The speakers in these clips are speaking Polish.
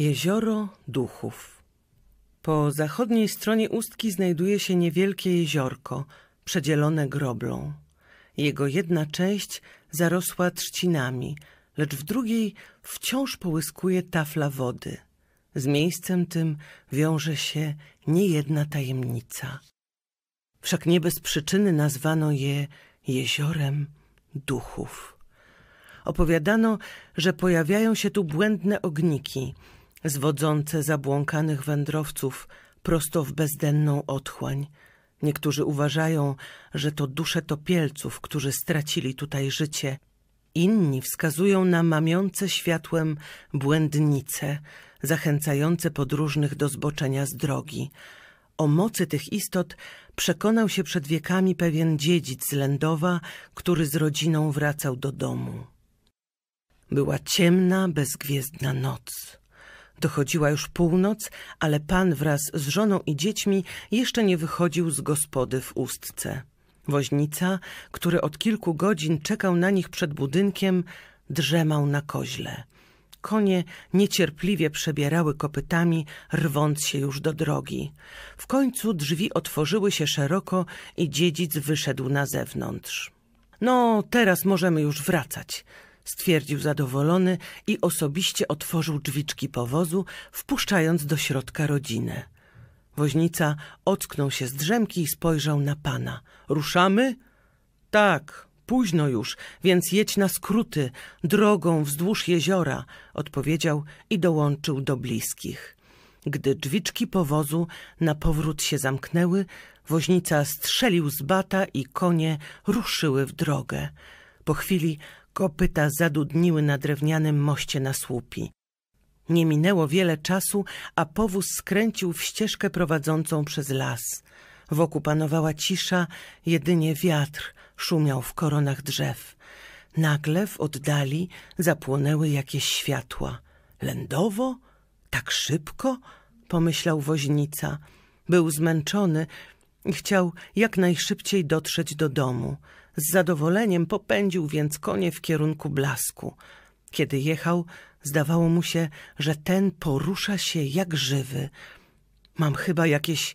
Jezioro Duchów. Po zachodniej stronie ustki znajduje się niewielkie jeziorko, przedzielone groblą. Jego jedna część zarosła trzcinami, lecz w drugiej wciąż połyskuje tafla wody. Z miejscem tym wiąże się niejedna tajemnica. Wszak nie bez przyczyny nazwano je jeziorem duchów. Opowiadano, że pojawiają się tu błędne ogniki – zwodzące zabłąkanych wędrowców prosto w bezdenną otchłań. Niektórzy uważają, że to dusze topielców, którzy stracili tutaj życie. Inni wskazują na mamiące światłem błędnice, zachęcające podróżnych do zboczenia z drogi. O mocy tych istot przekonał się przed wiekami pewien dziedzic z Lędowa, który z rodziną wracał do domu. Była ciemna, bezgwiezdna noc. Dochodziła już północ, ale pan wraz z żoną i dziećmi jeszcze nie wychodził z gospody w Ustce. Woźnica, który od kilku godzin czekał na nich przed budynkiem, drzemał na koźle. Konie niecierpliwie przebierały kopytami, rwąc się już do drogi. W końcu drzwi otworzyły się szeroko i dziedzic wyszedł na zewnątrz. – No, teraz możemy już wracać – stwierdził zadowolony i osobiście otworzył drzwiczki powozu, wpuszczając do środka rodzinę. Woźnica ocknął się z drzemki i spojrzał na pana. Ruszamy? Tak, późno już, więc jedź na skróty, drogą wzdłuż jeziora, odpowiedział i dołączył do bliskich. Gdy drzwiczki powozu na powrót się zamknęły, woźnica strzelił z bata i konie ruszyły w drogę. Po chwili Kopyta zadudniły na drewnianym moście na słupi. Nie minęło wiele czasu, a powóz skręcił w ścieżkę prowadzącą przez las. Wokół panowała cisza, jedynie wiatr szumiał w koronach drzew. Nagle w oddali zapłonęły jakieś światła. Lędowo? Tak szybko? pomyślał woźnica. Był zmęczony, i chciał jak najszybciej dotrzeć do domu. Z zadowoleniem popędził więc konie w kierunku blasku. Kiedy jechał, zdawało mu się, że ten porusza się jak żywy. Mam chyba jakieś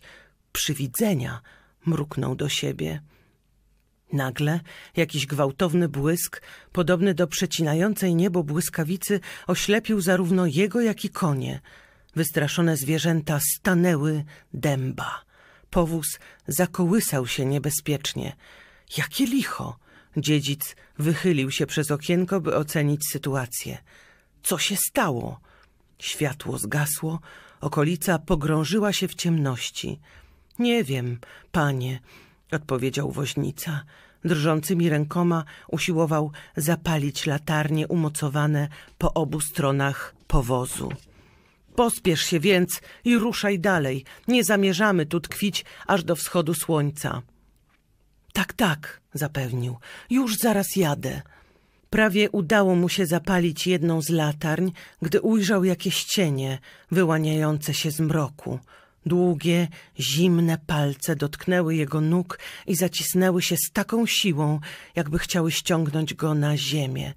przywidzenia, mruknął do siebie. Nagle jakiś gwałtowny błysk, podobny do przecinającej niebo błyskawicy, oślepił zarówno jego, jak i konie. Wystraszone zwierzęta stanęły dęba. Powóz zakołysał się niebezpiecznie. Jakie licho! Dziedzic wychylił się przez okienko, by ocenić sytuację. Co się stało? Światło zgasło, okolica pogrążyła się w ciemności. Nie wiem, panie, odpowiedział woźnica. Drżącymi rękoma usiłował zapalić latarnie umocowane po obu stronach powozu. Pospiesz się więc i ruszaj dalej. Nie zamierzamy tu tkwić aż do wschodu słońca. Tak, tak, zapewnił. Już zaraz jadę. Prawie udało mu się zapalić jedną z latarń, gdy ujrzał jakieś cienie wyłaniające się z mroku. Długie, zimne palce dotknęły jego nóg i zacisnęły się z taką siłą, jakby chciały ściągnąć go na ziemię.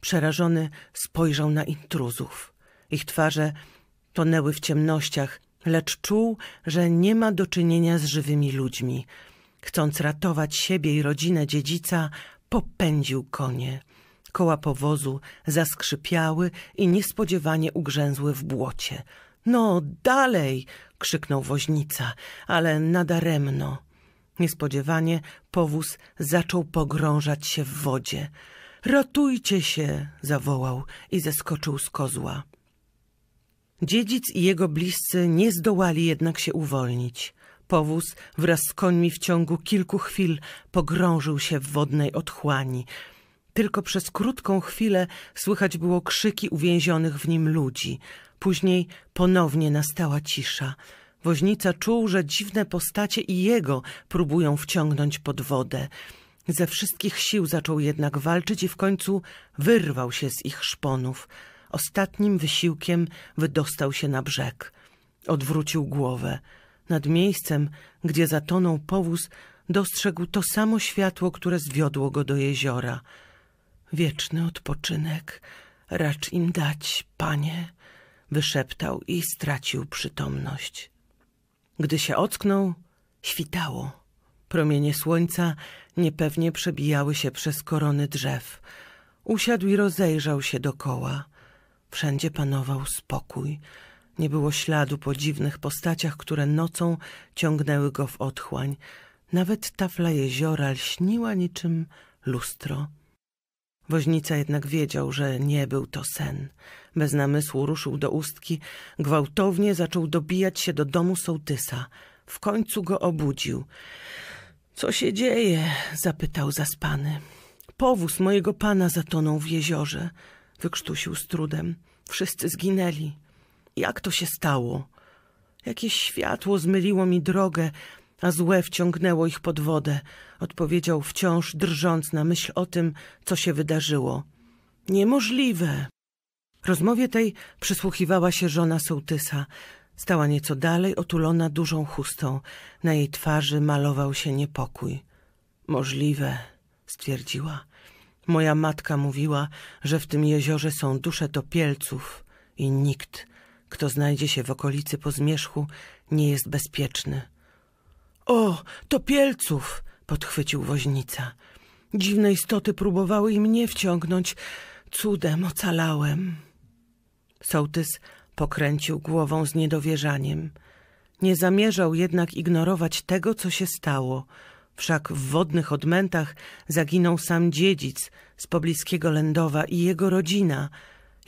Przerażony spojrzał na intruzów. Ich twarze tonęły w ciemnościach, lecz czuł, że nie ma do czynienia z żywymi ludźmi. Chcąc ratować siebie i rodzinę dziedzica, popędził konie. Koła powozu zaskrzypiały i niespodziewanie ugrzęzły w błocie. No, dalej! krzyknął woźnica, ale nadaremno. Niespodziewanie powóz zaczął pogrążać się w wodzie. Ratujcie się! zawołał i zeskoczył z kozła. Dziedzic i jego bliscy nie zdołali jednak się uwolnić. Powóz wraz z końmi w ciągu kilku chwil pogrążył się w wodnej otchłani. Tylko przez krótką chwilę słychać było krzyki uwięzionych w nim ludzi. Później ponownie nastała cisza. Woźnica czuł, że dziwne postacie i jego próbują wciągnąć pod wodę. Ze wszystkich sił zaczął jednak walczyć i w końcu wyrwał się z ich szponów. Ostatnim wysiłkiem wydostał się na brzeg. Odwrócił głowę. Nad miejscem, gdzie zatonął powóz, dostrzegł to samo światło, które zwiodło go do jeziora. Wieczny odpoczynek racz im dać, panie, wyszeptał i stracił przytomność. Gdy się ocknął, świtało. Promienie słońca niepewnie przebijały się przez korony drzew. Usiadł i rozejrzał się dokoła. Wszędzie panował spokój. Nie było śladu po dziwnych postaciach, które nocą ciągnęły go w otchłań. Nawet tafla jeziora lśniła niczym lustro. Woźnica jednak wiedział, że nie był to sen. Bez namysłu ruszył do ustki, gwałtownie zaczął dobijać się do domu sołtysa. W końcu go obudził. Co się dzieje? zapytał zaspany. Powóz mojego pana zatonął w jeziorze wykrztusił z trudem. Wszyscy zginęli. Jak to się stało? Jakieś światło zmyliło mi drogę, a złe wciągnęło ich pod wodę, odpowiedział wciąż drżąc na myśl o tym, co się wydarzyło. Niemożliwe! Rozmowie tej przysłuchiwała się żona sołtysa. Stała nieco dalej, otulona dużą chustą. Na jej twarzy malował się niepokój. Możliwe, stwierdziła. Moja matka mówiła, że w tym jeziorze są dusze topielców i nikt, kto znajdzie się w okolicy po zmierzchu, nie jest bezpieczny. O, topielców! podchwycił woźnica. Dziwne istoty próbowały i mnie wciągnąć. Cudem ocalałem. Sołtys pokręcił głową z niedowierzaniem. Nie zamierzał jednak ignorować tego, co się stało – Wszak w wodnych odmętach zaginął sam dziedzic z pobliskiego lędowa i jego rodzina.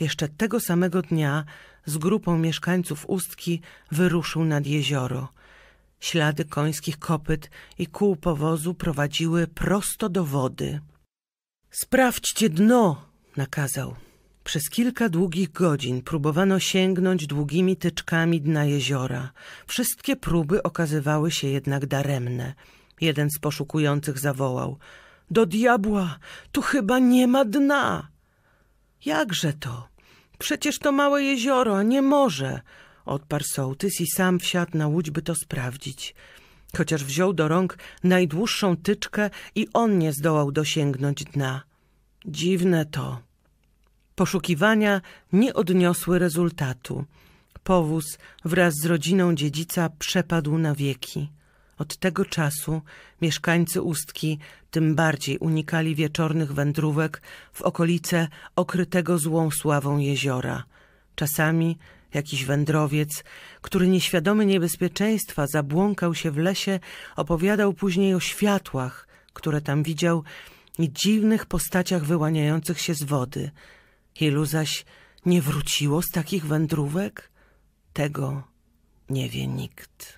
Jeszcze tego samego dnia z grupą mieszkańców Ustki wyruszył nad jezioro. Ślady końskich kopyt i kół powozu prowadziły prosto do wody. Sprawdźcie dno, nakazał. Przez kilka długich godzin próbowano sięgnąć długimi tyczkami dna jeziora. Wszystkie próby okazywały się jednak daremne. Jeden z poszukujących zawołał. Do diabła! Tu chyba nie ma dna! Jakże to? Przecież to małe jezioro, a nie morze! Odparł sołtys i sam wsiadł na łódź, by to sprawdzić. Chociaż wziął do rąk najdłuższą tyczkę i on nie zdołał dosięgnąć dna. Dziwne to. Poszukiwania nie odniosły rezultatu. Powóz wraz z rodziną dziedzica przepadł na wieki. Od tego czasu mieszkańcy Ustki tym bardziej unikali wieczornych wędrówek w okolice okrytego złą sławą jeziora. Czasami jakiś wędrowiec, który nieświadomy niebezpieczeństwa zabłąkał się w lesie, opowiadał później o światłach, które tam widział i dziwnych postaciach wyłaniających się z wody. Ilu zaś nie wróciło z takich wędrówek? Tego nie wie nikt.